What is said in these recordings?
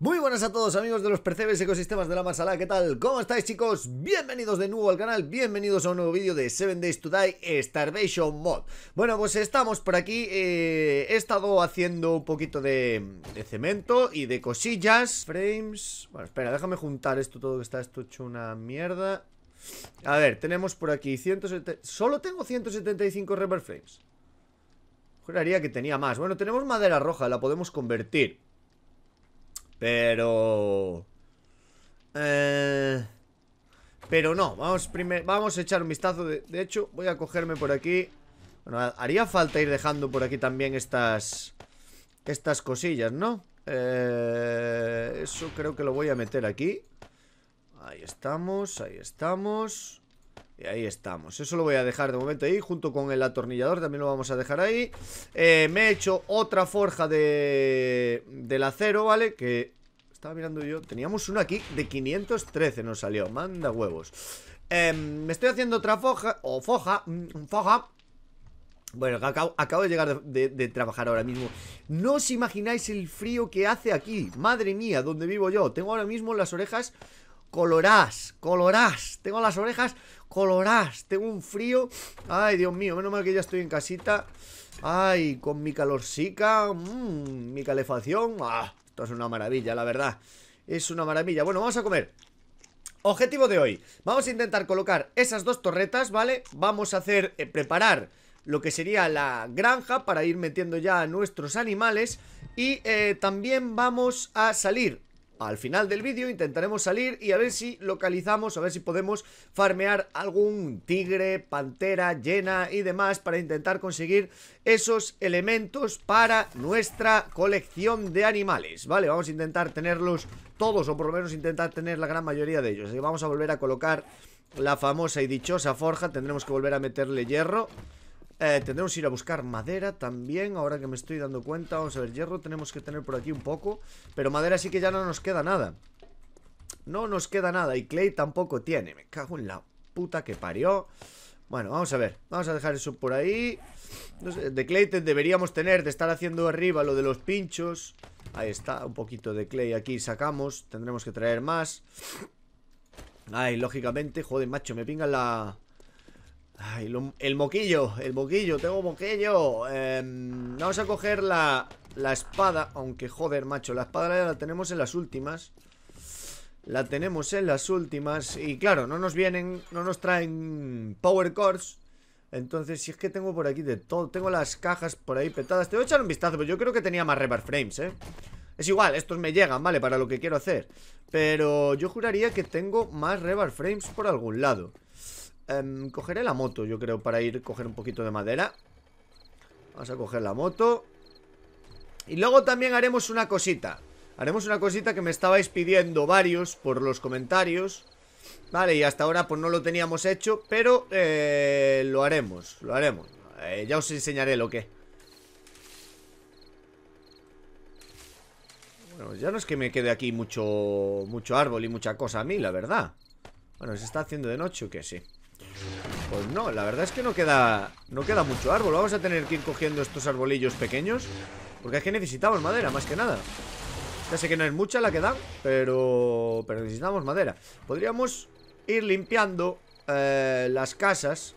Muy buenas a todos amigos de los Percebes Ecosistemas de la Marsala, ¿qué tal? ¿Cómo estáis chicos? Bienvenidos de nuevo al canal, bienvenidos a un nuevo vídeo de 7 Days to Die Starvation Mod Bueno, pues estamos por aquí, eh, he estado haciendo un poquito de, cemento y de cosillas Frames, bueno espera, déjame juntar esto todo que está esto hecho una mierda a ver, tenemos por aquí 170... Solo tengo 175 rubber Frames Juraría que tenía más Bueno, tenemos madera roja, la podemos convertir Pero... Eh, pero no, vamos, vamos a echar un vistazo de... hecho, voy a cogerme por aquí Bueno, haría falta ir dejando por aquí también estas... Estas cosillas, ¿no? Eh, eso creo que lo voy a meter aquí Ahí estamos, ahí estamos Y ahí estamos Eso lo voy a dejar de momento ahí Junto con el atornillador también lo vamos a dejar ahí eh, Me he hecho otra forja de... Del acero, ¿vale? Que estaba mirando yo Teníamos una aquí de 513 nos salió Manda huevos em, Me estoy haciendo otra foja O foja, mm, foja bueno, acabo, de llegar de, trabajar ahora mismo. No os imagináis el frío que hace aquí. Madre mía, donde vivo yo. Tengo ahora mismo las orejas colorás, colorás. Tengo las orejas colorás. Tengo un frío. Ay, Dios mío, menos mal que ya estoy en casita. Ay, con mi calorcica, mmm, mi calefacción. Ah, esto es una maravilla, la verdad. Es una maravilla. Bueno, vamos a comer. Objetivo de hoy. Vamos a intentar colocar esas dos torretas, ¿vale? Vamos a hacer, eh, preparar lo que sería la granja para ir metiendo ya a nuestros animales y eh, también vamos a salir al final del vídeo intentaremos salir y a ver si localizamos, a ver si podemos farmear algún tigre, pantera, llena y demás para intentar conseguir esos elementos para nuestra colección de animales, ¿vale? Vamos a intentar tenerlos todos o por lo menos intentar tener la gran mayoría de ellos. Así que vamos a volver a colocar la famosa y dichosa forja, tendremos que volver a meterle hierro... Eh, tendremos que ir a buscar madera también, ahora que me estoy dando cuenta. Vamos a ver, hierro tenemos que tener por aquí un poco. Pero madera sí que ya no nos queda nada. No nos queda nada y clay tampoco tiene. Me cago en la puta que parió. Bueno, vamos a ver. Vamos a dejar eso por ahí. de clay deberíamos tener de estar haciendo arriba lo de los pinchos. Ahí está, un poquito de clay aquí sacamos. Tendremos que traer más. Ay, lógicamente, joder, macho, me pinga la... Ay, el moquillo, el moquillo, tengo moquillo em, Vamos a coger la, la espada Aunque joder, macho, la espada la tenemos en las últimas La tenemos en las últimas Y claro, no nos vienen, no nos traen Power Cores entonces, si es que tengo por aquí de todo Tengo las cajas por ahí petadas Te voy a echar un vistazo, pero yo creo que tenía más Rebar Frames, ¿eh? Es igual, estos me llegan, ¿vale? Para lo que quiero hacer Pero yo juraría que tengo más Rebar Frames por algún lado Em, cogeré la moto, yo creo, para ir coger un poquito de madera Vamos a coger la moto Y luego también haremos una cosita Haremos una cosita que me estabais pidiendo varios por los comentarios Vale, y hasta ahora pues no lo teníamos hecho Pero eh, lo haremos, lo haremos eh, Ya os enseñaré lo que Bueno, ya no es que me quede aquí mucho, mucho árbol y mucha cosa a mí, la verdad Bueno, ¿se está haciendo de noche o qué? Sí pues no, la verdad es que no queda No queda mucho árbol Vamos a tener que ir cogiendo estos arbolillos pequeños Porque es que necesitamos madera, más que nada Ya sé que no es mucha la que dan Pero, pero necesitamos madera Podríamos ir limpiando eh, Las casas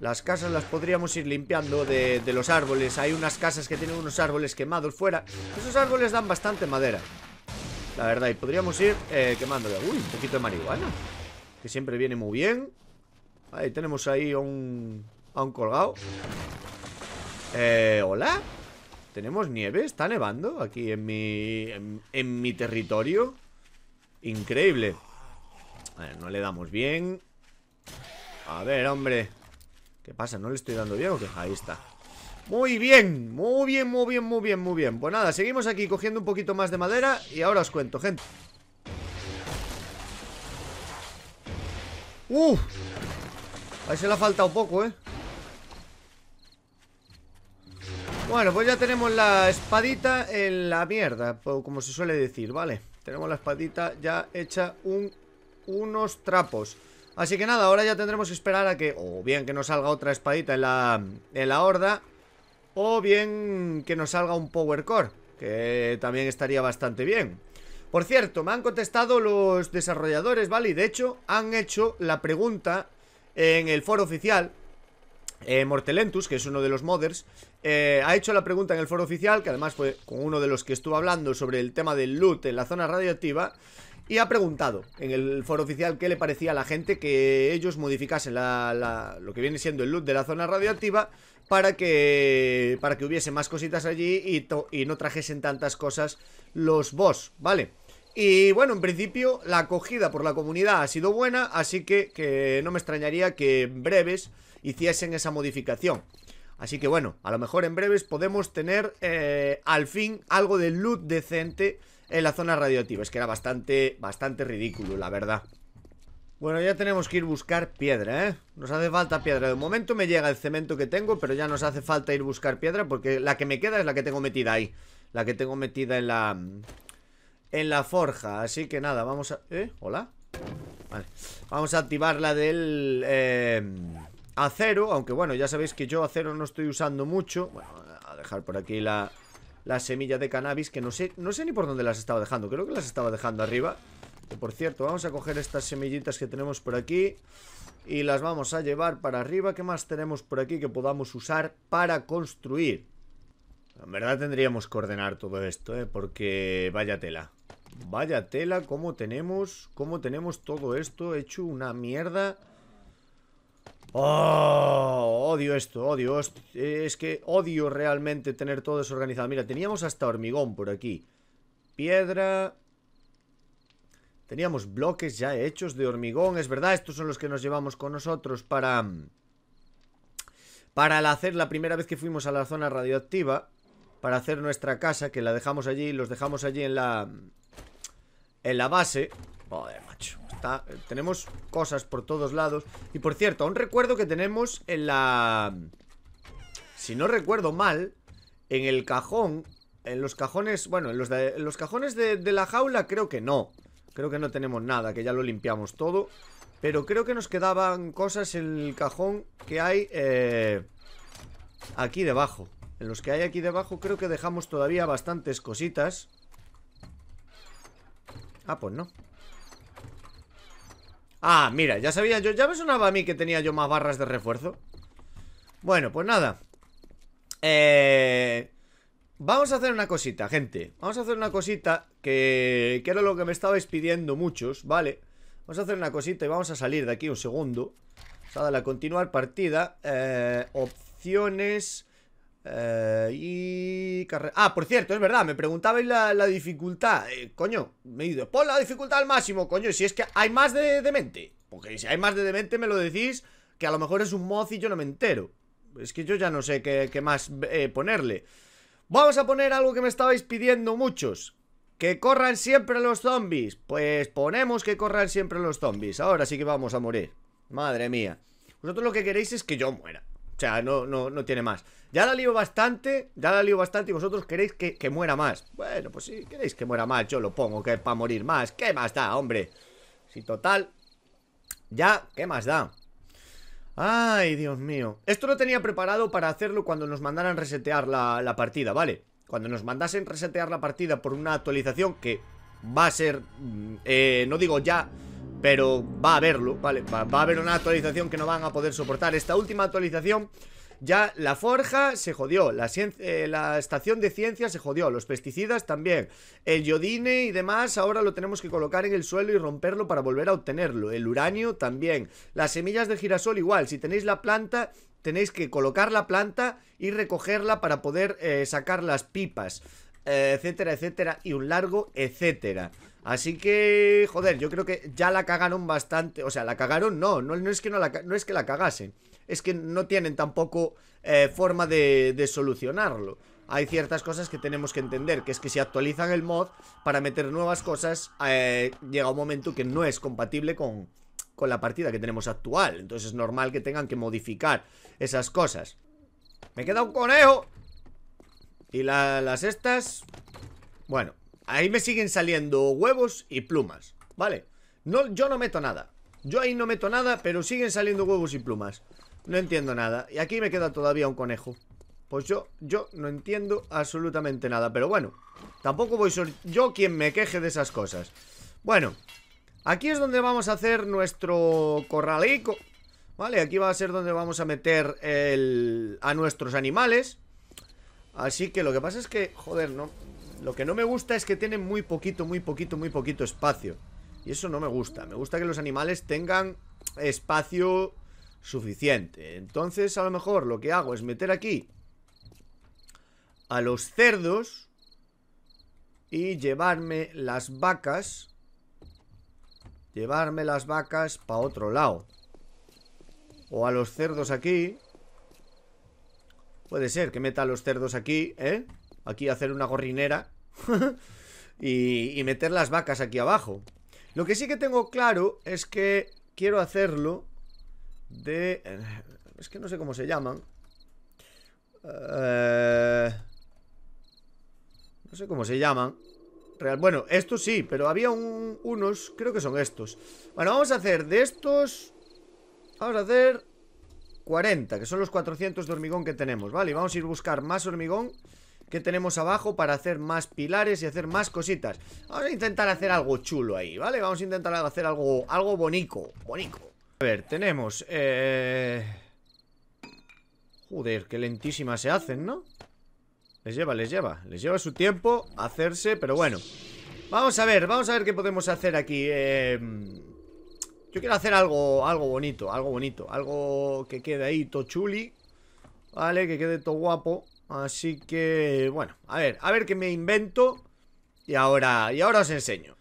Las casas las podríamos ir limpiando de, los árboles Hay unas casas que tienen unos árboles quemados fuera Esos árboles dan bastante madera La verdad, y podríamos ir quemando eh, quemándola Uy, un poquito de marihuana Que siempre viene muy bien Ahí tenemos ahí a un, a un colgado Eh, ¿hola? ¿Tenemos nieve? ¿Está nevando aquí en mi, en, mi territorio? Increíble A ver, no le damos bien A ver, hombre ¿Qué pasa? ¿No le estoy dando bien o qué? Ahí está muy bien, muy bien, muy bien, muy bien, muy bien Pues nada, seguimos aquí cogiendo un poquito más de madera Y ahora os cuento, gente ¡Uf! A se le ha faltado poco, ¿eh? Bueno, pues ya tenemos la espadita en la mierda, como se suele decir, ¿vale? Tenemos la espadita ya hecha unos trapos. Así que nada, ahora ya tendremos que esperar a que... O bien que nos salga otra espadita en la, en la horda, o bien que nos salga un power core, que también estaría bastante bien. Por cierto, me han contestado los desarrolladores, ¿vale? Y de hecho han hecho la pregunta en el foro oficial, eh, Mortelentus, que es uno de los modders, eh, ha hecho la pregunta en el foro oficial, que además fue con uno de los que estuvo hablando sobre el tema del loot en la zona radioactiva, y ha preguntado en el foro oficial qué le parecía a la gente que ellos modificasen lo que viene siendo el loot de la zona radioactiva para que, para que hubiese más cositas allí y, no trajesen tantas cosas los boss, ¿vale? vale y bueno, en principio la acogida por la comunidad ha sido buena, así que, que no me extrañaría que en breves hiciesen esa modificación. Así que bueno, a lo mejor en breves podemos tener eh, al fin algo de luz decente en la zona radioactiva. Es que era bastante, bastante ridículo, la verdad. Bueno, ya tenemos que ir buscar piedra, ¿eh? Nos hace falta piedra. De momento me llega el cemento que tengo, pero ya nos hace falta ir buscar piedra porque la que me queda es la que tengo metida ahí. La que tengo metida en la en la forja Así que nada, vamos a... ¿Eh? ¿Hola? Vale Vamos a activar la del... Eh, acero Aunque bueno, ya sabéis que yo acero no estoy usando mucho Bueno, a dejar por aquí la... semilla de cannabis que no sé, no sé ni por dónde las estaba dejando Creo que las estaba dejando arriba por cierto, vamos a coger estas semillitas que tenemos por aquí Y las vamos a llevar para arriba ¿Qué más tenemos por aquí que podamos usar para construir? En verdad tendríamos que ordenar todo esto, ¿eh? Porque vaya tela Vaya tela, cómo tenemos, cómo tenemos todo esto hecho una mierda. Oh, odio esto, odio Es que odio realmente tener todo desorganizado. Mira, teníamos hasta hormigón por aquí. Piedra. Teníamos bloques ya hechos de hormigón. Es verdad, estos son los que nos llevamos con nosotros para... Para hacer la primera vez que fuimos a la zona radioactiva. Para hacer nuestra casa, que la dejamos allí. Los dejamos allí en la en la base Joder, macho Tenemos cosas por todos lados Y por cierto, aún recuerdo que tenemos en la... Si no recuerdo mal En el cajón En los cajones... Bueno, en los, los cajones de, la jaula creo que no Creo que no tenemos nada, que ya lo limpiamos todo Pero creo que nos quedaban cosas en el cajón que hay eh, aquí debajo En los que hay aquí debajo creo que dejamos todavía bastantes cositas Ah, pues no Ah, mira, ya sabía yo Ya me sonaba a mí que tenía yo más barras de refuerzo Bueno, pues nada eh, Vamos a hacer una cosita, gente Vamos a hacer una cosita que, que era lo que me estabais pidiendo muchos, ¿vale? Vamos a hacer una cosita y vamos a salir de aquí un segundo Vamos a darle a continuar partida eh, Opciones eh, y... Ah, por cierto, es verdad, me preguntabais la, dificultad eh, Coño, me he ido Pon la dificultad al máximo, coño, si es que hay más de demente Porque si hay más de demente me lo decís Que a lo mejor es un mod y yo no me entero Es que yo ya no sé qué, más eh, ponerle Vamos a poner algo que me estabais pidiendo muchos Que corran siempre los zombies Pues ponemos que corran siempre los zombies Ahora sí que vamos a morir Madre mía Vosotros lo que queréis es que yo muera o sea, no, no, no tiene más. Ya la lío bastante, ya la lío bastante y vosotros queréis que, muera más. Bueno, pues si queréis que muera más, yo lo pongo, que para morir más. ¿Qué más da, hombre? Si total, ya, ¿qué más da? Ay, Dios mío. Esto lo tenía preparado para hacerlo cuando nos mandaran resetear la, la partida, ¿vale? Cuando nos mandasen resetear la partida por una actualización que va a ser, mm, eh, no digo ya pero va a haberlo, ¿vale? Va, a haber una actualización que no van a poder soportar Esta última actualización ya la forja se jodió, la, eh, estación de ciencia se jodió, los pesticidas también, el yodine y demás ahora lo tenemos que colocar en el suelo y romperlo para volver a obtenerlo, el uranio también, las semillas de girasol igual, si tenéis la planta tenéis que colocar la planta y recogerla para poder eh, sacar las pipas, eh, etcétera, etcétera, y un largo etcétera. Así que, joder, yo creo que ya la cagaron bastante. O sea, la cagaron, no, no, es, que no, la, no es que la cagasen. Es que no tienen tampoco eh, forma de, solucionarlo hay ciertas cosas que tenemos que entender, que es que si actualizan el mod para meter nuevas cosas, eh, llega un momento que no es compatible con, la partida que tenemos actual. Entonces es normal que tengan que modificar esas cosas. Me queda un conejo. Y las estas... Bueno, Ahí me siguen saliendo huevos y plumas, ¿vale? No, yo no meto nada. Yo ahí no meto nada, pero siguen saliendo huevos y plumas. No entiendo nada. Y aquí me queda todavía un conejo. Pues yo, yo no entiendo absolutamente nada. Pero bueno, tampoco voy yo quien me queje de esas cosas. Bueno, aquí es donde vamos a hacer nuestro corralico. Vale, aquí va a ser donde vamos a meter a nuestros animales. Así que lo que pasa es que, joder, no, lo que no me gusta es que tienen muy poquito, muy poquito, muy poquito espacio. Y eso no me gusta. Me gusta que los animales tengan espacio suficiente. Entonces, a lo mejor lo que hago es meter aquí a los cerdos y llevarme las vacas. Llevarme las vacas para otro lado. O a los cerdos aquí. Puede ser que meta a los cerdos aquí, ¿eh? aquí hacer una gorrinera y, meter las vacas aquí abajo. Lo que sí que tengo claro es que quiero hacerlo de... Eh, es que no sé cómo se llaman. Eh, no sé cómo se llaman. Real... Bueno, estos sí, pero había unos... Creo que son estos. Bueno, vamos a hacer de estos... Vamos a hacer 40, que son los 400 de hormigón que tenemos, ¿vale? Y vamos a ir a buscar más hormigón que tenemos abajo para hacer más pilares y hacer más cositas Vamos a intentar hacer algo chulo ahí, ¿vale? Vamos a intentar hacer algo, algo bonito. A ver, tenemos, eh, Joder, qué lentísimas se hacen, ¿no? Les lleva, les lleva, les lleva su tiempo hacerse, pero bueno Vamos a ver, vamos a ver qué podemos hacer aquí eh, Yo quiero hacer algo, algo bonito, algo bonito Algo que quede ahí, To chuli, Vale, que quede todo guapo Así que, bueno, a ver, a ver qué me invento y ahora, y ahora os enseño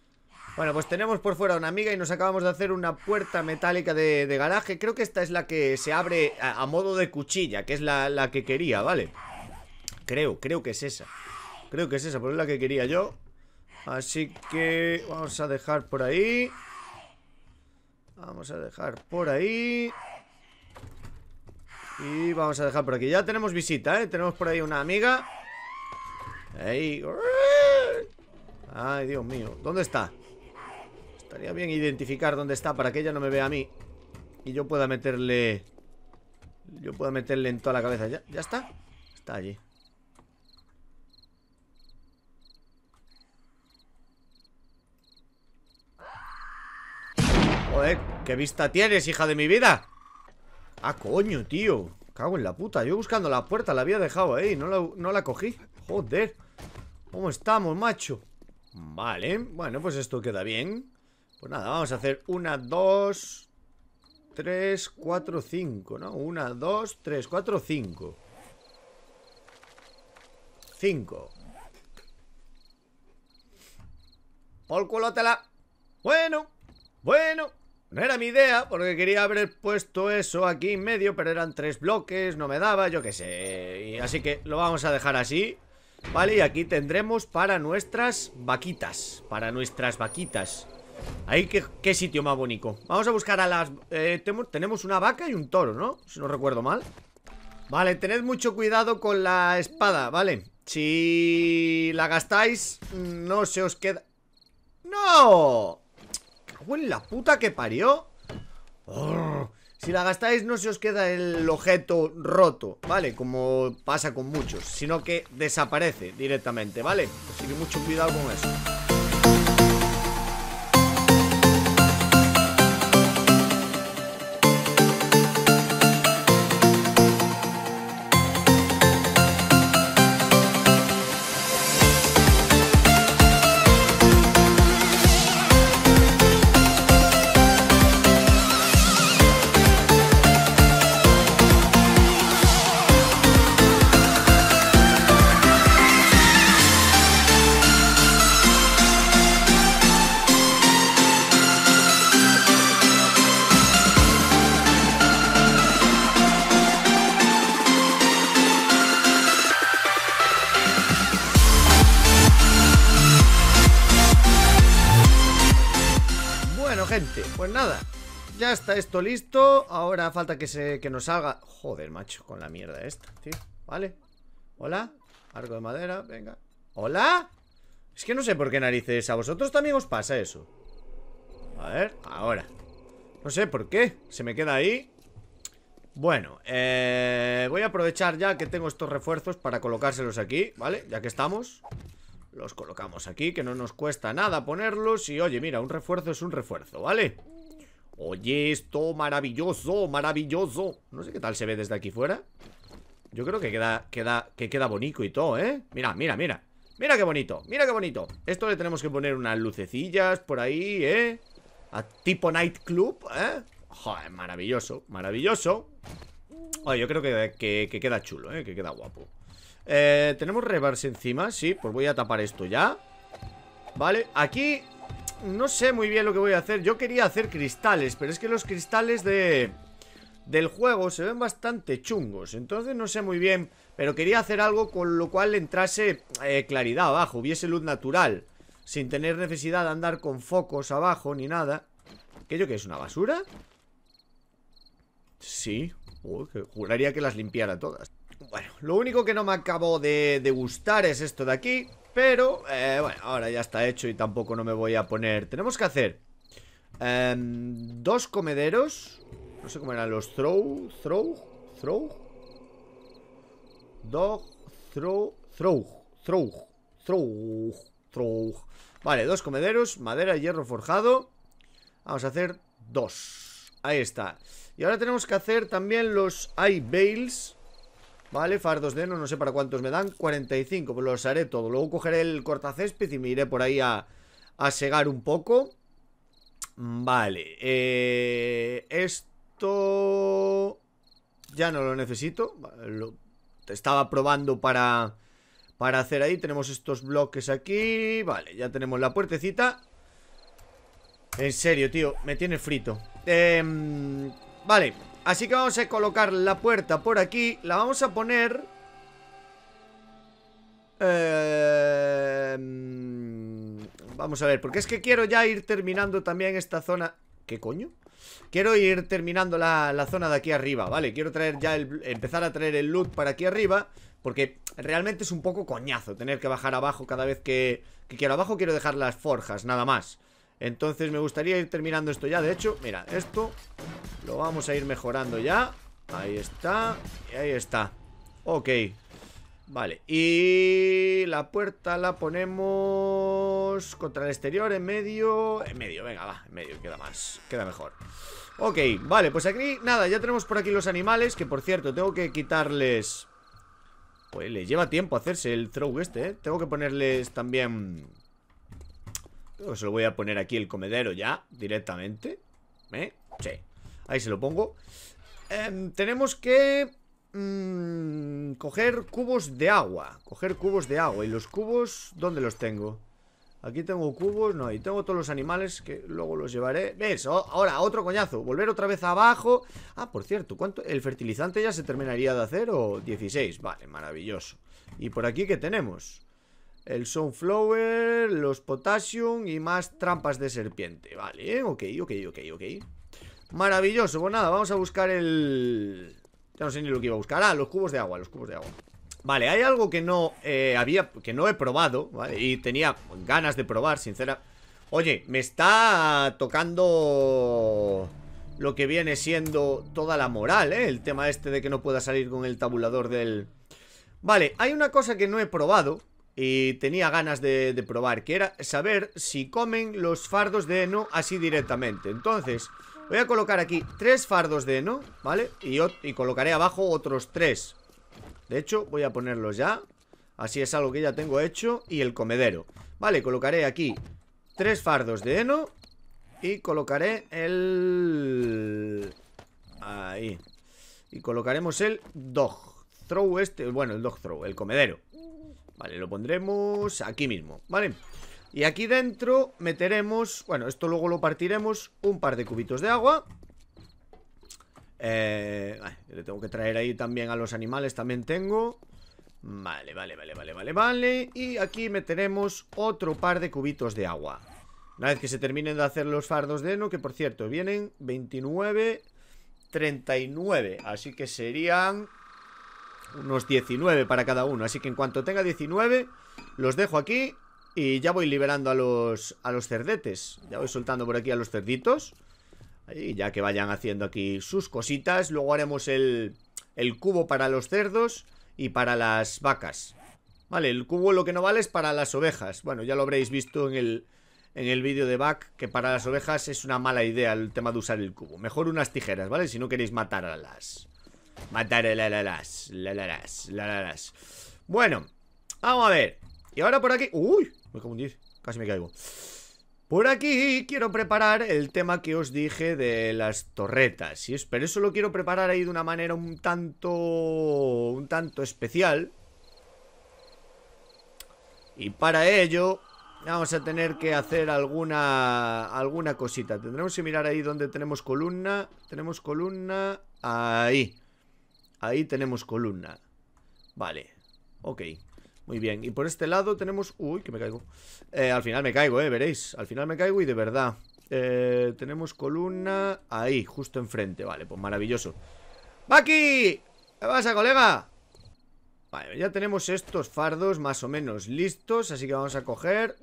Bueno, pues tenemos por fuera una amiga y nos acabamos de hacer una puerta metálica de, garaje Creo que esta es la que se abre a, modo de cuchilla, que es la, la, que quería, ¿vale? Creo, creo que es esa Creo que es esa, por pues es la que quería yo Así que vamos a dejar por ahí Vamos a dejar por ahí y vamos a dejar por aquí Ya tenemos visita, ¿eh? Tenemos por ahí una amiga Ahí Ay, Dios mío ¿Dónde está? Estaría bien identificar dónde está Para que ella no me vea a mí Y yo pueda meterle Yo pueda meterle en toda la cabeza ¿Ya, ¿Ya está? Está allí Joder, qué vista tienes, hija de mi vida Ah, coño, tío Cago en la puta, yo buscando la puerta la había dejado ahí No la, cogí, joder ¿Cómo estamos, macho? Vale, bueno, pues esto queda bien Pues nada, vamos a hacer una, dos Tres, cuatro, cinco, ¿no? Una, dos, tres, cuatro, cinco Cinco Por Bueno, bueno no era mi idea, porque quería haber puesto eso aquí en medio, pero eran tres bloques, no me daba, yo qué sé. así que lo vamos a dejar así, ¿vale? Y aquí tendremos para nuestras vaquitas, para nuestras vaquitas. Ahí, qué, qué sitio más bonito. Vamos a buscar a las... Eh, tenemos una vaca y un toro, ¿no? Si no recuerdo mal. Vale, tened mucho cuidado con la espada, ¿vale? Si la gastáis, no se os queda... ¡No! cago la puta que parió Si la gastáis no se os queda el objeto roto, ¿vale? Como pasa con muchos Sino que desaparece directamente, ¿vale? Así que mucho cuidado con eso está esto listo. Ahora falta que, se, que nos salga... Joder, macho, con la mierda esta, tío. Vale. Hola. Arco de madera, venga. ¿Hola? Es que no sé por qué narices. A vosotros también os pasa eso. A ver, ahora. No sé por qué. Se me queda ahí. Bueno, eh, voy a aprovechar ya que tengo estos refuerzos para colocárselos aquí, ¿vale? Ya que estamos. Los colocamos aquí, que no nos cuesta nada ponerlos. Y oye, mira, un refuerzo es un refuerzo, ¿vale? vale Oye, esto maravilloso, maravilloso No sé qué tal se ve desde aquí fuera Yo creo que queda, queda, que queda bonito y todo, ¿eh? Mira, mira, mira Mira qué bonito, mira qué bonito Esto le tenemos que poner unas lucecillas por ahí, ¿eh? A tipo nightclub, ¿eh? Joder, maravilloso, maravilloso Oye, yo creo que, que, queda chulo, ¿eh? Que queda guapo eh, ¿Tenemos rebarse encima? Sí, pues voy a tapar esto ya Vale, aquí no sé muy bien lo que voy a hacer. Yo quería hacer cristales, pero es que los cristales de del juego se ven bastante chungos. Entonces no sé muy bien, pero quería hacer algo con lo cual entrase eh, claridad abajo, hubiese luz natural. Sin tener necesidad de andar con focos abajo ni nada. ¿Aquello que es una basura? Sí. juraría que las limpiara todas. Bueno, lo único que no me acabo de, de gustar es esto de aquí. Pero, eh, bueno, ahora ya está hecho y tampoco no me voy a poner... Tenemos que hacer em, dos comederos. No sé cómo eran los throw, throw, throw. Dog, throw, throw, throw, throw, Vale, dos comederos, madera y hierro forjado. Vamos a hacer dos. Ahí está. Y ahora tenemos que hacer también los eye bales. Vale, fardos de no, no sé para cuántos me dan 45, pues los haré todo Luego cogeré el cortacésped y me iré por ahí a, a segar un poco Vale eh, Esto... Ya no lo necesito lo, Estaba probando para... Para hacer ahí, tenemos estos bloques aquí Vale, ya tenemos la puertecita En serio, tío, me tiene frito em, Vale, Así que vamos a colocar la puerta por aquí. La vamos a poner... Eh, vamos a ver, porque es que quiero ya ir terminando también esta zona... ¿Qué coño? Quiero ir terminando la, zona de aquí arriba, ¿vale? Quiero traer ya empezar a traer el loot para aquí arriba Porque realmente es un poco coñazo tener que bajar abajo cada vez que, que quiero Abajo quiero dejar las forjas, nada más entonces me gustaría ir terminando esto ya De hecho, mira, esto lo vamos a ir mejorando ya Ahí está Y ahí está Ok Vale, y la puerta la ponemos contra el exterior, en medio En medio, venga, va, en medio, queda más Queda mejor Ok, vale, pues aquí, nada, ya tenemos por aquí los animales Que por cierto, tengo que quitarles Pues les lleva tiempo hacerse el throw este, ¿eh? Tengo que ponerles también os lo voy a poner aquí el comedero ya, directamente. ¿Eh? Sí. Ahí se lo pongo. Em, tenemos que... Mm, coger cubos de agua. Coger cubos de agua. ¿Y los cubos dónde los tengo? Aquí tengo cubos, no, y tengo todos los animales que luego los llevaré. ¿Ves? ahora, otro coñazo. Volver otra vez abajo. Ah, por cierto, ¿cuánto? ¿El fertilizante ya se terminaría de hacer o 16? Vale, maravilloso. ¿Y por aquí qué tenemos? El Sunflower, los Potassium y más trampas de serpiente. Vale, eh, ok, ok, ok, ok. Maravilloso, pues nada, vamos a buscar el... Ya no sé ni lo que iba a buscar. Ah, los cubos de agua, los cubos de agua. Vale, hay algo que no eh, había, que no he probado, ¿vale? Y tenía ganas de probar, sincera. Oye, me está tocando lo que viene siendo toda la moral, ¿eh? El tema este de que no pueda salir con el tabulador del... Vale, hay una cosa que no he probado, y tenía ganas de, probar, que era saber si comen los fardos de heno así directamente. Entonces, voy a colocar aquí tres fardos de heno, ¿vale? Y, y colocaré abajo otros tres. De hecho, voy a ponerlos ya. Así es algo que ya tengo hecho. Y el comedero. Vale, colocaré aquí tres fardos de heno y colocaré el... Ahí. Y colocaremos el dog. Throw este... Bueno, el dog throw, el comedero. Vale, lo pondremos aquí mismo, ¿vale? Y aquí dentro meteremos, bueno, esto luego lo partiremos, un par de cubitos de agua. Eh, vale, le tengo que traer ahí también a los animales, también tengo. Vale, vale, vale, vale, vale, vale. Y aquí meteremos otro par de cubitos de agua. Una vez que se terminen de hacer los fardos de heno, que por cierto, vienen 29, 39. Así que serían unos 19 para cada uno. Así que en cuanto tenga 19, los dejo aquí y ya voy liberando a los, a los cerdetes. Ya voy soltando por aquí a los cerditos. Y ya que vayan haciendo aquí sus cositas. Luego haremos el, el cubo para los cerdos y para las vacas. Vale, el cubo lo que no vale es para las ovejas. Bueno, ya lo habréis visto en el, en el vídeo de Back que para las ovejas es una mala idea el tema de usar el cubo. Mejor unas tijeras, ¿vale? Si no queréis matar a las, Matar a la las, la Bueno, vamos a ver. Y ahora por aquí. Uy, me Casi me caigo. Por aquí quiero preparar el tema que os dije de las torretas, ¿sí? pero eso lo quiero preparar ahí de una manera un tanto... un tanto especial. Y para ello vamos a tener que hacer alguna, alguna cosita. Tendremos que mirar ahí donde tenemos columna. Tenemos columna... Ahí. Ahí tenemos columna. Vale. Ok. Muy bien. Y por este lado tenemos... Uy, que me caigo. Eh, al final me caigo, eh. Veréis. Al final me caigo y de verdad. Eh, tenemos columna ahí, justo enfrente. Vale, pues maravilloso. ¡Baki! ¿Qué pasa, colega? Vale, ya tenemos estos fardos más o menos listos. Así que vamos a coger...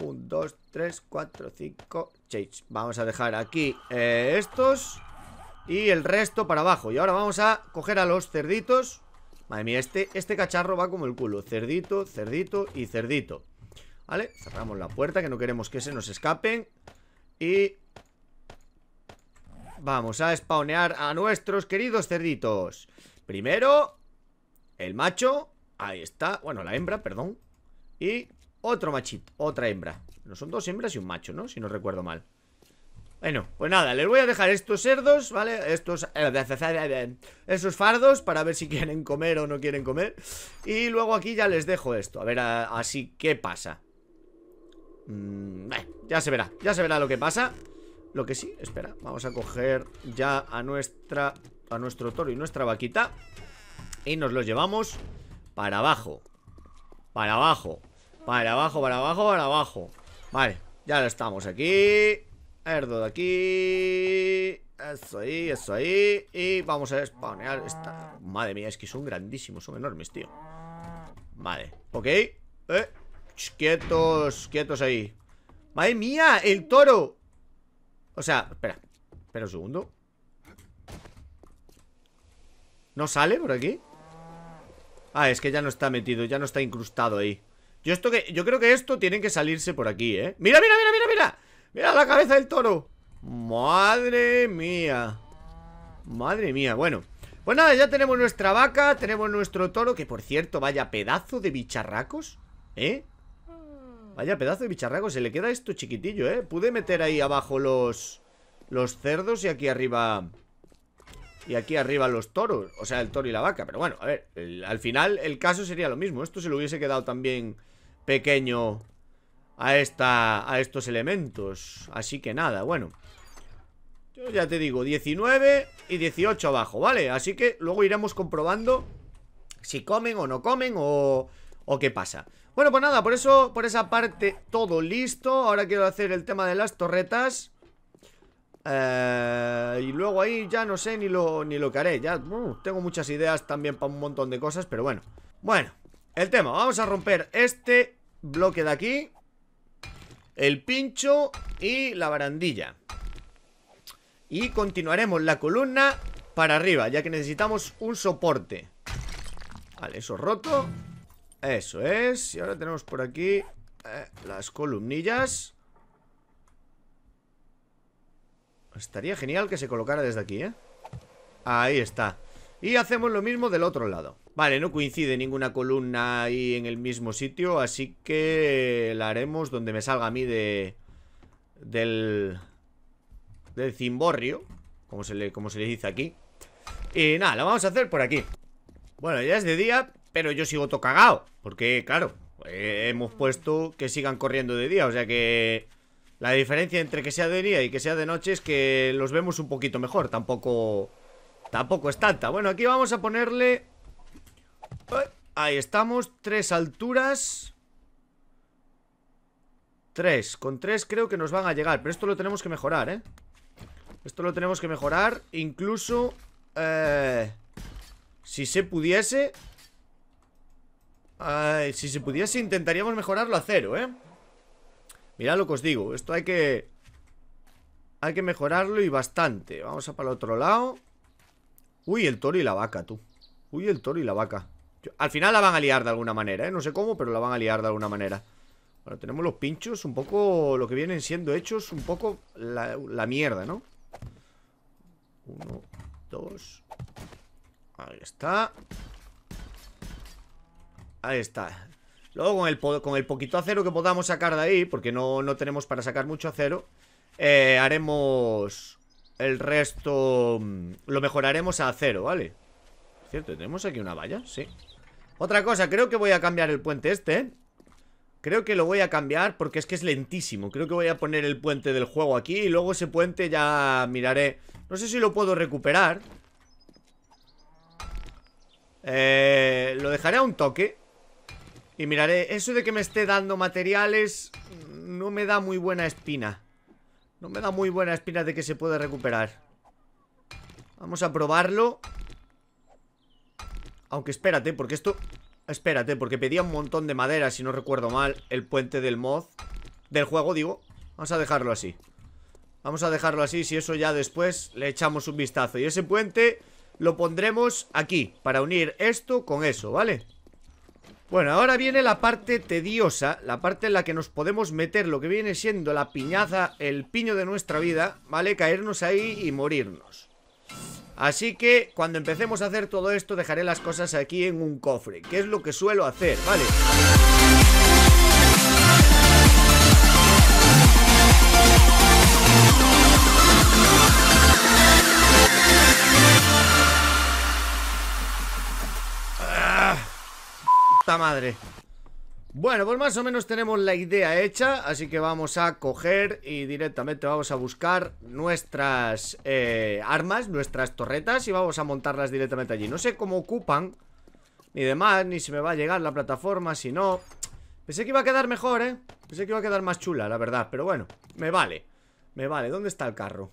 Un, dos, tres, cuatro, cinco Chase. Vamos a dejar aquí eh, estos y el resto para abajo Y ahora vamos a coger a los cerditos Madre mía, este, este cacharro va como el culo Cerdito, cerdito y cerdito ¿Vale? Cerramos la puerta Que no queremos que se nos escapen Y... Vamos a spawnear a nuestros queridos cerditos Primero El macho Ahí está, bueno, la hembra, perdón Y otro machito, otra hembra no Son dos hembras y un macho, ¿no? Si no recuerdo mal bueno, pues nada, les voy a dejar estos cerdos, ¿vale? Estos... Eh, eh, esos fardos para ver si quieren comer o no quieren comer Y luego aquí ya les dejo esto A ver, así, ¿qué pasa? Mm, eh, ya se verá, ya se verá lo que pasa Lo que sí, espera Vamos a coger ya a nuestra... A nuestro toro y nuestra vaquita Y nos los llevamos para abajo Para abajo Para abajo, para abajo, para abajo Vale, ya estamos aquí a ver, de aquí. Eso ahí, eso ahí. Y vamos a spawnear esta. Madre mía, es que son grandísimos, son enormes, tío. Madre, ok. Eh. quietos, quietos ahí. Madre mía, el toro. O sea, espera. Espera un segundo. ¿No sale por aquí? Ah, es que ya no está metido, ya no está incrustado ahí. Yo, esto que, yo creo que esto tiene que salirse por aquí, ¿eh? ¡Mira, mira, mira, mira! ¡Mira la cabeza del toro! ¡Madre mía! ¡Madre mía! Bueno, pues nada, ya tenemos nuestra vaca, tenemos nuestro toro, que por cierto, vaya pedazo de bicharracos, ¿eh? Vaya pedazo de bicharracos, se le queda esto chiquitillo, ¿eh? Pude meter ahí abajo los, los cerdos y aquí arriba... Y aquí arriba los toros, o sea, el toro y la vaca Pero bueno, a ver, al final el caso sería lo mismo Esto se lo hubiese quedado también pequeño a, esta, a estos elementos. Así que nada, bueno. Yo ya te digo, 19 y 18 abajo, ¿vale? Así que luego iremos comprobando si comen o no comen o, qué pasa. Bueno, pues nada, por eso, por esa parte todo listo. Ahora quiero hacer el tema de las torretas. Eh, y luego ahí ya no sé ni lo, ni lo que haré. Ya uh, tengo muchas ideas también para un montón de cosas, pero bueno. Bueno, el tema, vamos a romper este bloque de aquí el pincho y la barandilla. Y continuaremos la columna para arriba, ya que necesitamos un soporte. Vale, eso roto. Eso es. Y ahora tenemos por aquí eh, las columnillas. Estaría genial que se colocara desde aquí, ¿eh? Ahí está. Y hacemos lo mismo del otro lado Vale, no coincide ninguna columna ahí en el mismo sitio Así que la haremos donde me salga a mí de... Del... Del cimborrio Como se le, como se le dice aquí Y nada, la vamos a hacer por aquí Bueno, ya es de día, pero yo sigo todo Porque, claro, eh, hemos puesto que sigan corriendo de día O sea que... La diferencia entre que sea de día y que sea de noche es que los vemos un poquito mejor Tampoco Tampoco es tanta Bueno, aquí vamos a ponerle eh, Ahí estamos Tres alturas Tres Con tres creo que nos van a llegar Pero esto lo tenemos que mejorar, ¿eh? Esto lo tenemos que mejorar Incluso eh, Si se pudiese Si se pudiese Intentaríamos mejorarlo a cero, ¿eh? Mirad lo que os digo Esto hay que... Hay que mejorarlo y bastante Vamos a para el otro lado Uy, el toro y la vaca, tú Uy, el toro y la vaca Al final la van a liar de alguna manera, ¿eh? No sé cómo, pero la van a liar de alguna manera Bueno, tenemos los pinchos un poco... Lo que vienen siendo hechos un poco la, mierda, ¿no? Uno, dos... Ahí está Ahí está Luego con el, con el poquito acero que podamos sacar de ahí Porque no, no tenemos para sacar mucho acero eh, Haremos el resto mm, lo mejoraremos a cero, ¿vale? Cierto, ¿tenemos aquí una valla? Sí Otra cosa, creo que voy a cambiar el puente este, ¿eh? Creo que lo voy a cambiar porque es que es lentísimo Creo que voy a poner el puente del juego aquí Y luego ese puente ya miraré No sé si lo puedo recuperar eh, Lo dejaré a un toque Y miraré Eso de que me esté dando materiales No me da muy buena espina me da muy buena espina de que se pueda recuperar Vamos a probarlo Aunque espérate, porque esto... Espérate, porque pedía un montón de madera, si no recuerdo mal El puente del mod Del juego, digo Vamos a dejarlo así Vamos a dejarlo así, si eso ya después le echamos un vistazo Y ese puente lo pondremos aquí Para unir esto con eso, ¿vale? vale bueno, ahora viene la parte tediosa, la parte en la que nos podemos meter lo que viene siendo la piñaza, el piño de nuestra vida, ¿vale? Caernos ahí y morirnos. Así que cuando empecemos a hacer todo esto dejaré las cosas aquí en un cofre, que es lo que suelo hacer, ¿vale? madre Bueno, pues más o menos tenemos la idea hecha Así que vamos a coger y directamente vamos a buscar nuestras eh, armas Nuestras torretas y vamos a montarlas directamente allí No sé cómo ocupan Ni demás, ni si me va a llegar la plataforma, si no Pensé que iba a quedar mejor, ¿eh? Pensé que iba a quedar más chula, la verdad Pero bueno, me vale Me vale, ¿dónde está el carro?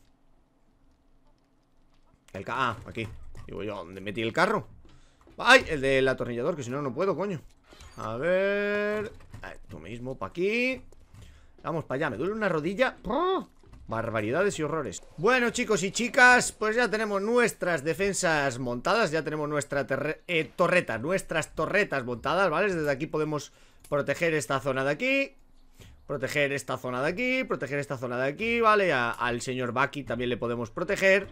El Ah, aquí Digo yo, ¿dónde metí el carro? ¡Ay! El del atornillador, que si no, no puedo, coño A ver... Ah, tú mismo, pa' aquí Vamos pa' allá, me duele una rodilla Barbaridades y horrores Bueno chicos y chicas, pues ya tenemos nuestras defensas montadas Ya tenemos nuestra eh, torreta, nuestras torretas montadas, ¿vale? Desde aquí podemos proteger esta zona de aquí Proteger esta zona de aquí, proteger esta zona de aquí, ¿vale? al señor Baki también le podemos proteger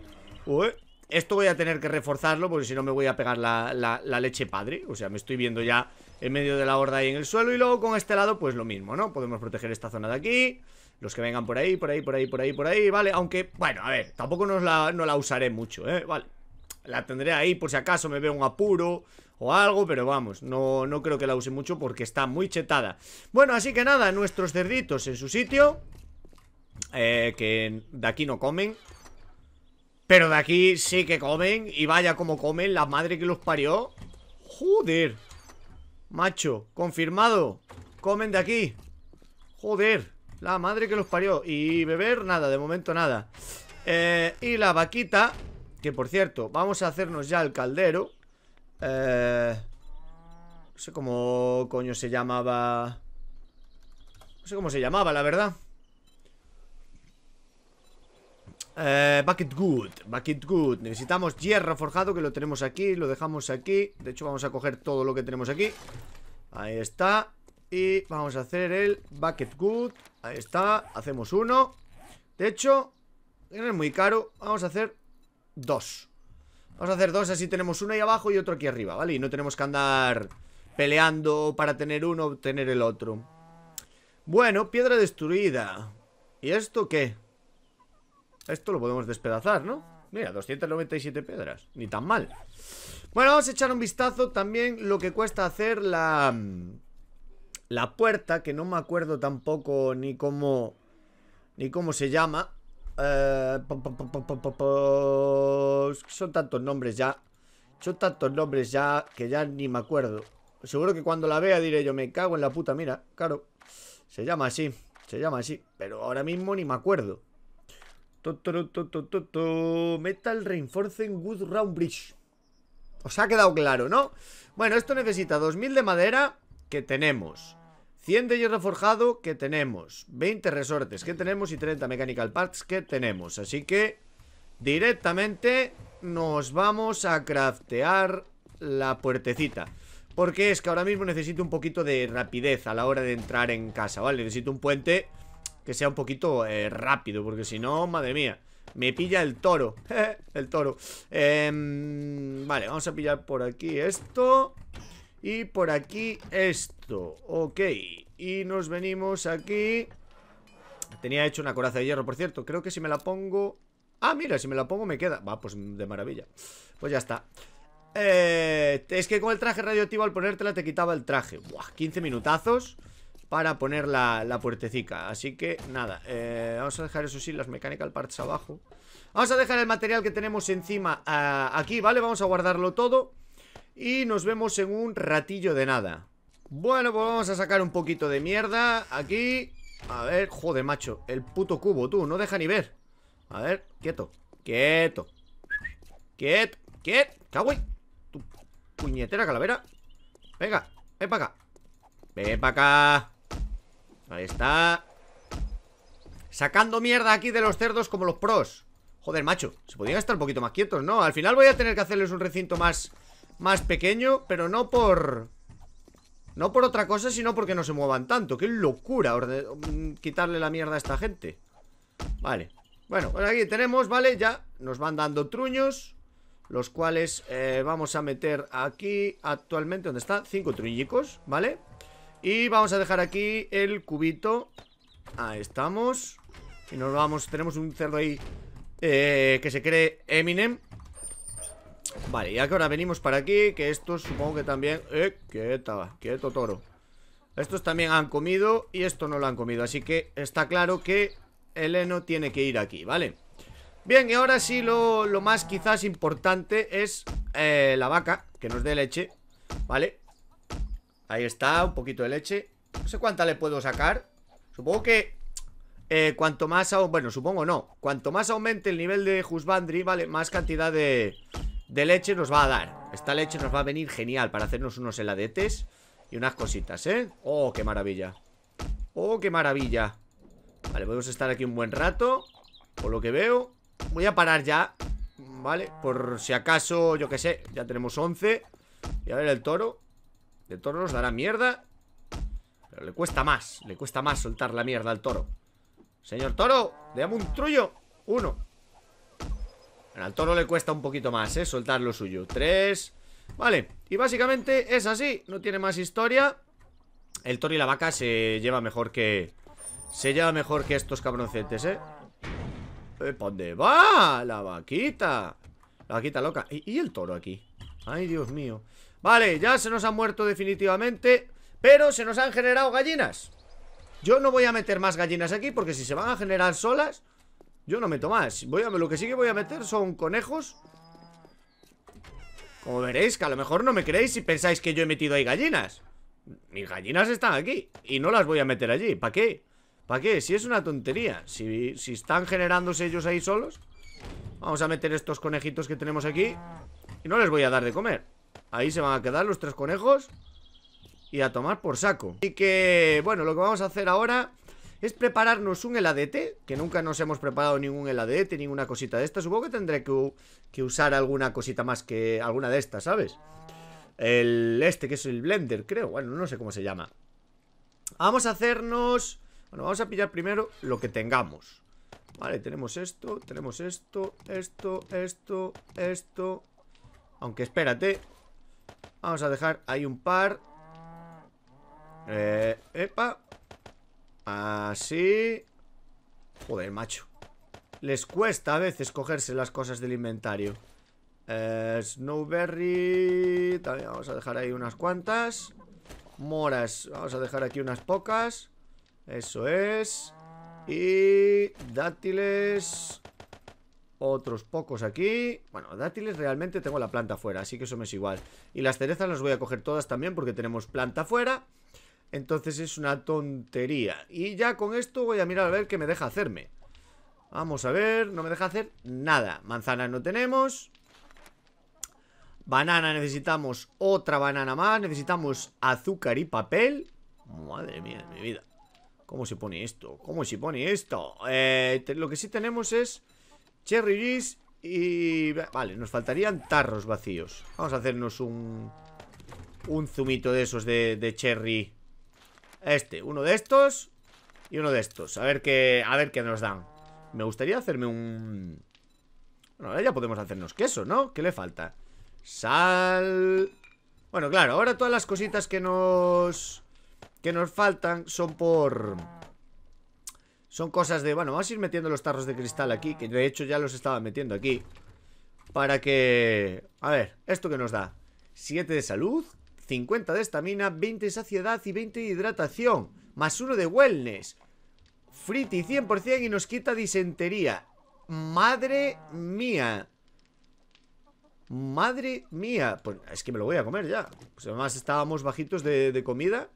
Uy, esto voy a tener que reforzarlo porque si no me voy a pegar la, leche padre. O sea, me estoy viendo ya en medio de la horda ahí en el suelo. Y luego con este lado, pues lo mismo, ¿no? Podemos proteger esta zona de aquí. Los que vengan por ahí, por ahí, por ahí, por ahí, por ahí, ¿vale? Aunque, bueno, a ver, tampoco la, no la usaré mucho, ¿eh? Vale. La tendré ahí por si acaso me veo un apuro o algo, pero vamos, no, no creo que la use mucho porque está muy chetada. Bueno, así que nada, nuestros cerditos en su sitio, eh, que de aquí no comen. Pero de aquí sí que comen Y vaya como comen, la madre que los parió Joder Macho, confirmado Comen de aquí Joder, la madre que los parió Y beber nada, de momento nada eh, Y la vaquita Que por cierto, vamos a hacernos ya el caldero eh, No sé cómo coño se llamaba No sé cómo se llamaba, la verdad eh, bucket Good, Bucket Good Necesitamos hierro forjado que lo tenemos aquí Lo dejamos aquí, de hecho vamos a coger todo lo que tenemos aquí Ahí está Y vamos a hacer el Bucket Good, ahí está Hacemos uno, de hecho es muy caro, vamos a hacer Dos Vamos a hacer dos, así tenemos uno ahí abajo y otro aquí arriba, ¿vale? Y no tenemos que andar peleando para tener uno o tener el otro Bueno, piedra destruida ¿Y esto qué? Esto lo podemos despedazar, ¿no? Mira, 297 piedras, ni tan mal Bueno, vamos a echar un vistazo también lo que cuesta hacer la... La puerta, que no me acuerdo tampoco ni cómo... Ni cómo se llama eh, Son tantos nombres ya Son tantos nombres ya que ya ni me acuerdo Seguro que cuando la vea diré yo, me cago en la puta, mira, claro Se llama así, se llama así Pero ahora mismo ni me acuerdo Metal Reinforcing Wood Round Bridge. Os ha quedado claro, ¿no? Bueno, esto necesita 2000 de madera, que tenemos. 100 de hierro forjado, que tenemos. 20 resortes, que tenemos. Y 30 mechanical parts, que tenemos. Así que directamente nos vamos a craftear la puertecita. Porque es que ahora mismo necesito un poquito de rapidez a la hora de entrar en casa, ¿vale? Necesito un puente que sea un poquito eh, rápido, porque si no, madre mía, me pilla el toro. el toro. Em, vale, vamos a pillar por aquí esto y por aquí esto. Ok, y nos venimos aquí. Tenía hecho una coraza de hierro, por cierto, creo que si me la pongo... Ah, mira, si me la pongo me queda. Va, pues de maravilla. Pues ya está. Eh, es que con el traje radioactivo al ponértela te quitaba el traje. Buah, 15 minutazos para poner la, la puertecica Así que nada, eh, vamos a dejar eso sí Las mechanical parts abajo Vamos a dejar el material que tenemos encima eh, Aquí, ¿vale? Vamos a guardarlo todo Y nos vemos en un ratillo de nada Bueno, pues vamos a sacar un poquito de mierda Aquí A ver, joder, macho El puto cubo, tú, no deja ni ver A ver, quieto, quieto Quieto, quieto Cagüey, tu puñetera calavera Venga, ven para acá Ven para acá Ahí está Sacando mierda aquí de los cerdos como los pros Joder, macho, se podían estar un poquito más quietos, ¿no? Al final voy a tener que hacerles un recinto más Más pequeño, pero no por... No por otra cosa, sino porque no se muevan tanto ¡Qué locura mm, quitarle la mierda a esta gente! Vale Bueno, pues aquí tenemos, ¿vale? Ya nos van dando truños Los cuales eh, vamos a meter aquí Actualmente, ¿dónde está? Cinco truñicos, ¿vale? vale y vamos a dejar aquí el cubito Ahí estamos Y nos vamos, tenemos un cerdo ahí eh, Que se cree Eminem Vale, y ahora venimos para aquí Que estos supongo que también Eh, quieta, quieto toro Estos también han comido y esto no lo han comido Así que está claro que Eleno tiene que ir aquí, ¿vale? Bien, y ahora sí lo, más quizás importante es eh, la vaca Que nos dé leche, ¿vale? Ahí está, un poquito de leche No sé cuánta le puedo sacar Supongo que eh, cuanto más... Bueno, supongo no Cuanto más aumente el nivel de Husbandry, vale, más cantidad de, de leche nos va a dar Esta leche nos va a venir genial para hacernos unos heladetes Y unas cositas, ¿eh? Oh, qué maravilla Oh, qué maravilla Vale, podemos estar aquí un buen rato Por lo que veo Voy a parar ya, ¿vale? Por si acaso, yo qué sé Ya tenemos 11 Y a ver el toro toro nos dará mierda Pero le cuesta más Le cuesta más soltar la mierda al toro Señor toro, damos un trullo Uno al toro le cuesta un poquito más, ¿eh? Soltar lo suyo Tres Vale, y básicamente es así No tiene más historia El toro y la vaca se lleva mejor que... Se lleva mejor que estos cabroncetes, ¿eh? eh ¿Para ¿Dónde va? La vaquita La vaquita loca ¿Y el toro aquí? Ay, Dios mío Vale, ya se nos han muerto definitivamente Pero se nos han generado gallinas Yo no voy a meter más gallinas aquí Porque si se van a generar solas Yo no meto más voy a, Lo que sí que voy a meter son conejos Como veréis, que a lo mejor no me creéis Si pensáis que yo he metido ahí gallinas Mis gallinas están aquí Y no las voy a meter allí, ¿para qué? ¿Para qué? Si es una tontería si, si están generándose ellos ahí solos Vamos a meter estos conejitos que tenemos aquí Y no les voy a dar de comer Ahí se van a quedar los tres conejos Y a tomar por saco Así que, bueno, lo que vamos a hacer ahora Es prepararnos un heladete Que nunca nos hemos preparado ningún heladete Ninguna cosita de estas. supongo que tendré que, usar Alguna cosita más que alguna de estas, ¿sabes? El este, que es el blender, creo Bueno, no sé cómo se llama Vamos a hacernos... Bueno, vamos a pillar primero lo que tengamos Vale, tenemos esto, tenemos esto, esto, esto, esto Aunque espérate Vamos a dejar ahí un par eh, Epa Así Joder, macho Les cuesta a veces cogerse las cosas del inventario eh, Snowberry También vamos a dejar ahí unas cuantas Moras Vamos a dejar aquí unas pocas Eso es Y dátiles otros pocos aquí Bueno, dátiles realmente tengo la planta afuera Así que eso me es igual Y las cerezas las voy a coger todas también porque tenemos planta fuera Entonces es una tontería Y ya con esto voy a mirar a ver qué me deja hacerme Vamos a ver, no me deja hacer nada Manzanas no tenemos Banana necesitamos otra banana más Necesitamos azúcar y papel Madre mía de mi vida ¿Cómo se pone esto? ¿Cómo se pone esto? Eh, lo que sí tenemos es Cherry Gis y... Vale, nos faltarían tarros vacíos Vamos a hacernos un... Un zumito de esos de, cherry Este, uno de estos Y uno de estos A ver qué, a ver qué nos dan Me gustaría hacerme un... Bueno, ahora ya podemos hacernos queso, ¿no? ¿Qué le falta? Sal... Bueno, claro, ahora todas las cositas que nos... Que nos faltan son por... Son cosas de, bueno, vamos a ir metiendo los tarros de cristal aquí Que de hecho ya los estaba metiendo aquí Para que... A ver, ¿esto qué nos da? 7 de salud, 50 de estamina, 20 de saciedad y 20 de hidratación Más uno de wellness Friti 100% y nos quita disentería Madre mía Madre mía Pues es que me lo voy a comer ya Pues además estábamos bajitos de, de comida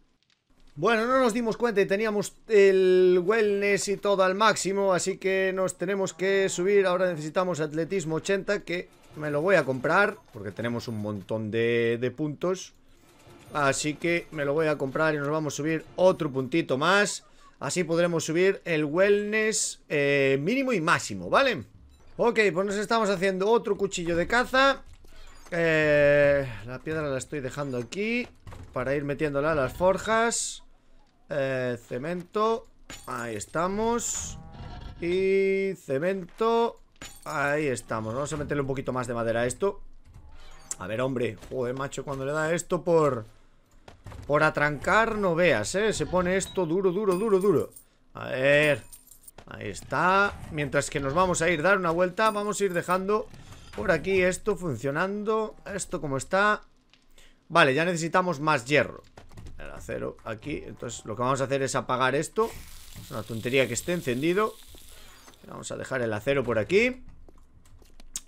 bueno, no nos dimos cuenta y teníamos el wellness y todo al máximo, así que nos tenemos que subir. Ahora necesitamos atletismo 80, que me lo voy a comprar, porque tenemos un montón de, puntos. Así que me lo voy a comprar y nos vamos a subir otro puntito más. Así podremos subir el wellness eh, mínimo y máximo, ¿vale? Ok, pues nos estamos haciendo otro cuchillo de caza. Eh, la piedra la estoy dejando aquí para ir metiéndola a las forjas. Eh, cemento. Ahí estamos. Y cemento. Ahí estamos. Vamos a meterle un poquito más de madera a esto. A ver, hombre. Joder, macho, cuando le da esto por... Por atrancar no veas, ¿eh? Se pone esto duro, duro, duro, duro. A ver. Ahí está. Mientras que nos vamos a ir dar una vuelta, vamos a ir dejando por aquí esto funcionando. Esto como está. Vale, ya necesitamos más hierro acero aquí Entonces lo que vamos a hacer es apagar esto Es una tontería que esté encendido Vamos a dejar el acero por aquí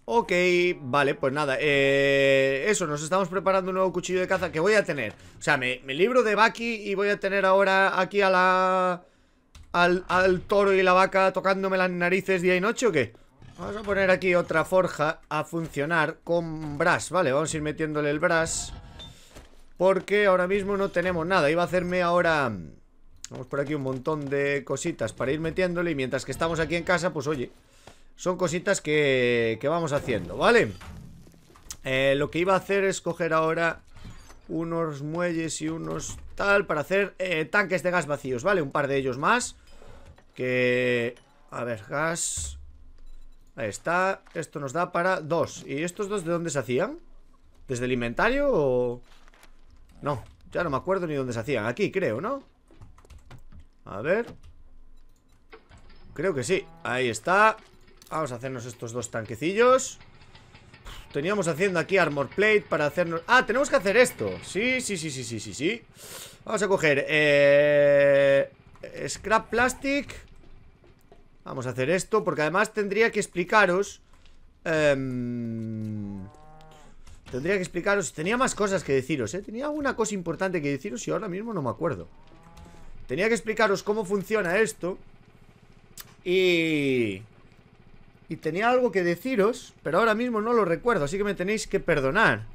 Ok, vale, pues nada eh, Eso, nos estamos preparando un nuevo cuchillo de caza Que voy a tener O sea, me, libro de Baki y voy a tener ahora aquí a la... Al, al, toro y la vaca tocándome las narices día y noche o qué? Vamos a poner aquí otra forja a funcionar con brass, ¿vale? Vamos a ir metiéndole el brass porque ahora mismo no tenemos nada Iba a hacerme ahora... Mm, vamos por aquí un montón de cositas para ir metiéndole Y mientras que estamos aquí en casa, pues oye Son cositas que, que vamos haciendo, ¿vale? Eh, lo que iba a hacer es coger ahora Unos muelles y unos tal Para hacer eh, tanques de gas vacíos, ¿vale? Un par de ellos más Que... A ver, gas... Ahí está, esto nos da para dos ¿Y estos dos de dónde se hacían? ¿Desde el inventario o...? No, ya no me acuerdo ni dónde se hacían Aquí, creo, ¿no? A ver Creo que sí, ahí está Vamos a hacernos estos dos tanquecillos Teníamos haciendo aquí armor plate para hacernos... Ah, tenemos que hacer esto Sí, sí, sí, sí, sí, sí, sí Vamos a coger eh, Scrap plastic Vamos a hacer esto Porque además tendría que explicaros eh... Tendría que explicaros. Tenía más cosas que deciros, ¿eh? Tenía una cosa importante que deciros y ahora mismo no me acuerdo. Tenía que explicaros cómo funciona esto. Y... Y tenía algo que deciros, pero ahora mismo no lo recuerdo, así que me tenéis que perdonar.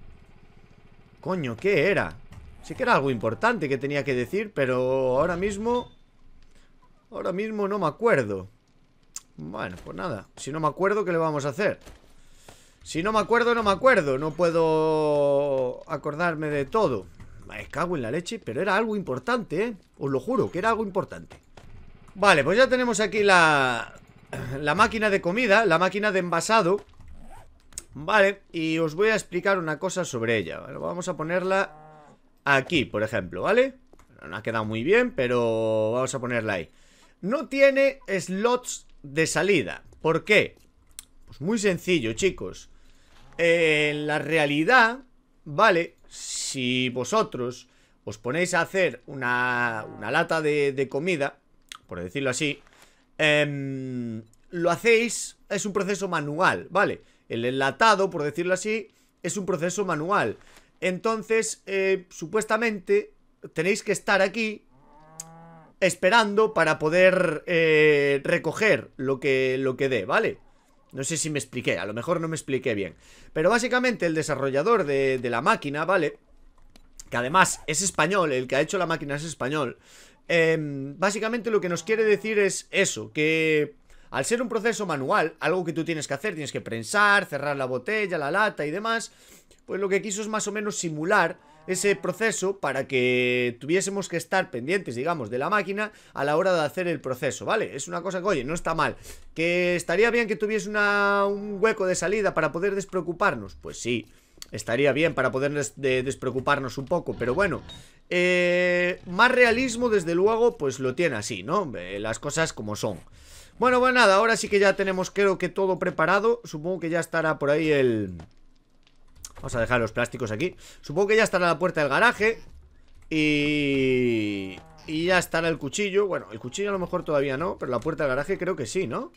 Coño, ¿qué era? Sí que era algo importante que tenía que decir, pero ahora mismo... Ahora mismo no me acuerdo. Bueno, pues nada. Si no me acuerdo, ¿qué le vamos a hacer? Si no me acuerdo, no me acuerdo. No puedo acordarme de todo. Me cago en la leche, pero era algo importante, ¿eh? Os lo juro, que era algo importante. Vale, pues ya tenemos aquí la, la máquina de comida, la máquina de envasado. Vale, y os voy a explicar una cosa sobre ella. vamos a ponerla aquí, por ejemplo, ¿vale? no ha quedado muy bien, pero vamos a ponerla ahí. No tiene slots de salida. ¿Por qué? Pues muy sencillo, chicos. En la realidad, ¿vale? Si vosotros os ponéis a hacer una, lata de, comida, por decirlo así, em, lo hacéis, es un proceso manual, ¿vale? El enlatado, por decirlo así, es un proceso manual. Entonces, eh, supuestamente, tenéis que estar aquí esperando para poder eh, recoger lo que, lo que dé, ¿vale? No sé si me expliqué, a lo mejor no me expliqué bien. Pero básicamente el desarrollador de, la máquina, ¿vale? Que además es español, el que ha hecho la máquina es español. Em, básicamente lo que nos quiere decir es eso, que al ser un proceso manual, algo que tú tienes que hacer, tienes que prensar, cerrar la botella, la lata y demás, pues lo que quiso es más o menos simular ese proceso para que tuviésemos que estar pendientes, digamos, de la máquina a la hora de hacer el proceso, ¿vale? Es una cosa que, oye, no está mal. ¿Que estaría bien que tuviese una, un hueco de salida para poder despreocuparnos? Pues sí, estaría bien para poder despreocuparnos un poco, pero bueno, eh, más realismo, desde luego, pues lo tiene así, ¿no? Eh, las cosas como son. Bueno, pues nada, ahora sí que ya tenemos creo que todo preparado. Supongo que ya estará por ahí el... Vamos a dejar los plásticos aquí Supongo que ya estará la puerta del garaje Y... Y ya estará el cuchillo Bueno, el cuchillo a lo mejor todavía no Pero la puerta del garaje creo que sí, ¿no?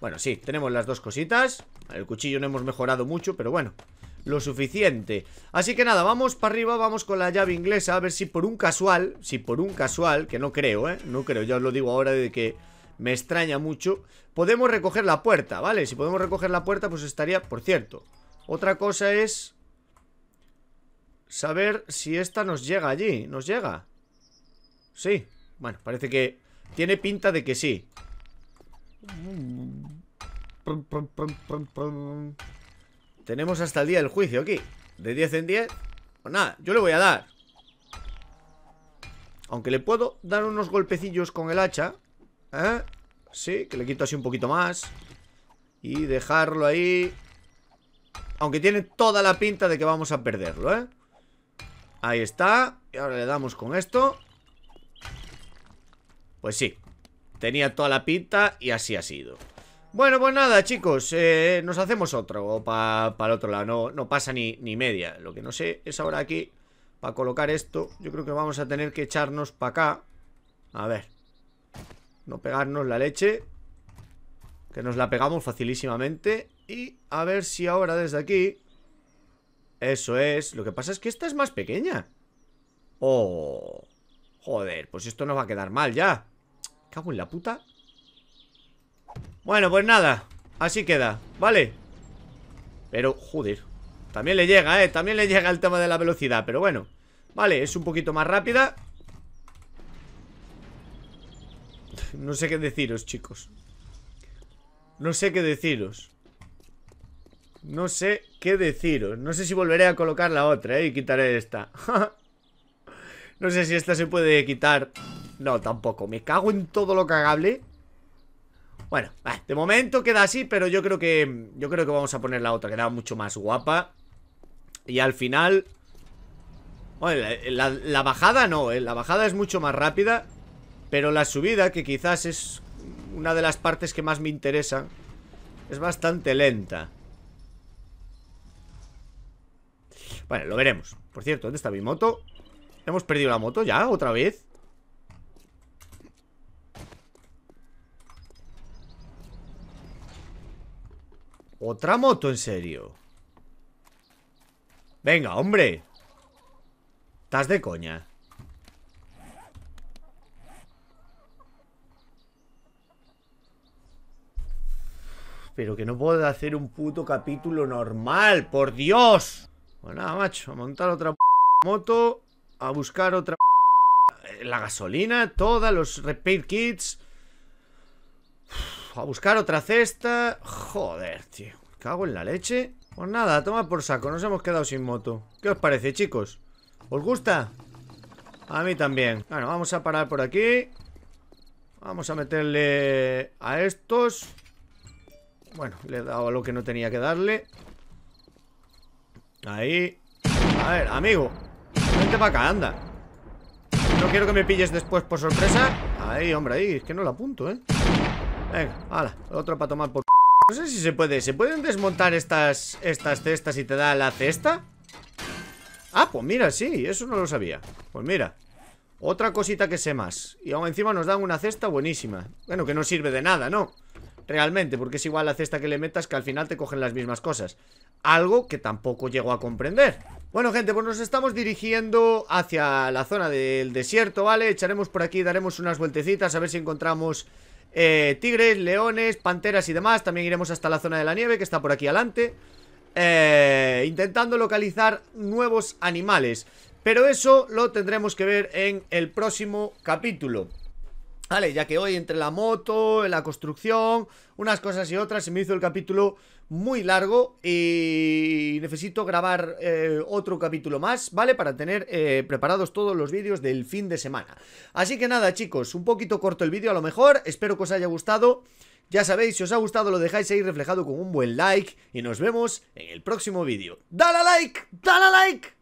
Bueno, sí, tenemos las dos cositas El cuchillo no hemos mejorado mucho, pero bueno Lo suficiente Así que nada, vamos para arriba, vamos con la llave inglesa A ver si por un casual Si por un casual, que no creo, ¿eh? No creo, ya os lo digo ahora de que me extraña mucho Podemos recoger la puerta, ¿vale? Si podemos recoger la puerta, pues estaría... Por cierto, otra cosa es saber si esta nos llega allí. ¿Nos llega? Sí. Bueno, parece que tiene pinta de que sí. Tenemos hasta el día del juicio aquí. De 10 en 10. Pues nada, yo le voy a dar. Aunque le puedo dar unos golpecillos con el hacha. ¿eh? Sí, que le quito así un poquito más. Y dejarlo ahí. Aunque tiene toda la pinta de que vamos a perderlo, ¿eh? Ahí está Y ahora le damos con esto Pues sí Tenía toda la pinta y así ha sido Bueno, pues nada, chicos eh, Nos hacemos otro para el otro lado no, pasa ni, ni media Lo que no sé es ahora aquí Para colocar esto Yo creo que vamos a tener que echarnos para acá A ver No pegarnos la leche Que nos la pegamos facilísimamente Y a ver si ahora desde aquí eso es. Lo que pasa es que esta es más pequeña. Oh. Joder, pues esto nos va a quedar mal ya. Cago en la puta. Bueno, pues nada. Así queda, ¿vale? Pero, joder. También le llega, ¿eh? También le llega el tema de la velocidad, pero bueno. Vale, es un poquito más rápida. No sé qué deciros, chicos. No sé qué deciros. No sé qué deciros. No sé si volveré a colocar la otra, ¿eh? Y quitaré esta. no sé si esta se puede quitar. No, tampoco. Me cago en todo lo cagable. Bueno, de momento queda así, pero yo creo que yo creo que vamos a poner la otra, Queda mucho más guapa. Y al final... Bueno, la, bajada no, ¿eh? La bajada es mucho más rápida, pero la subida, que quizás es una de las partes que más me interesa, es bastante lenta. Bueno, lo veremos Por cierto, ¿dónde está mi moto? ¿Hemos perdido la moto ya? ¿Otra vez? ¿Otra moto? ¿En serio? Venga, hombre Estás de coña Pero que no puedo hacer un puto capítulo normal, por Dios bueno, pues nada, macho, a montar otra moto, a buscar otra la gasolina, todos los repair kits. a buscar otra cesta. Joder, tío. Cago en la leche. Pues nada, toma por saco, nos hemos quedado sin moto. ¿Qué os parece, chicos? ¿Os gusta? A mí también. Bueno, vamos a parar por aquí. Vamos a meterle a estos. Bueno, le he dado lo que no tenía que darle. Ahí A ver, amigo Vente para acá, anda No quiero que me pilles después por sorpresa Ahí, hombre, ahí Es que no la apunto, ¿eh? Venga, hala Otro para tomar por... No sé si se puede ¿Se pueden desmontar estas, estas cestas y te da la cesta? Ah, pues mira, sí Eso no lo sabía Pues mira Otra cosita que sé más Y aún encima nos dan una cesta buenísima Bueno, que no sirve de nada, ¿no? realmente, porque es igual la cesta que le metas que al final te cogen las mismas cosas. Algo que tampoco llego a comprender. Bueno, gente, pues nos estamos dirigiendo hacia la zona del desierto, ¿vale? Echaremos por aquí, daremos unas vueltecitas a ver si encontramos eh, tigres, leones, panteras y demás. También iremos hasta la zona de la nieve que está por aquí adelante. Eh, intentando localizar nuevos animales. Pero eso lo tendremos que ver en el próximo capítulo. Vale, ya que hoy entre la moto, la construcción, unas cosas y otras, se me hizo el capítulo muy largo y necesito grabar eh, otro capítulo más, ¿vale? Para tener eh, preparados todos los vídeos del fin de semana. Así que nada, chicos, un poquito corto el vídeo a lo mejor, espero que os haya gustado. Ya sabéis, si os ha gustado lo dejáis ahí reflejado con un buen like y nos vemos en el próximo vídeo. ¡Dale a like! ¡Dale a like!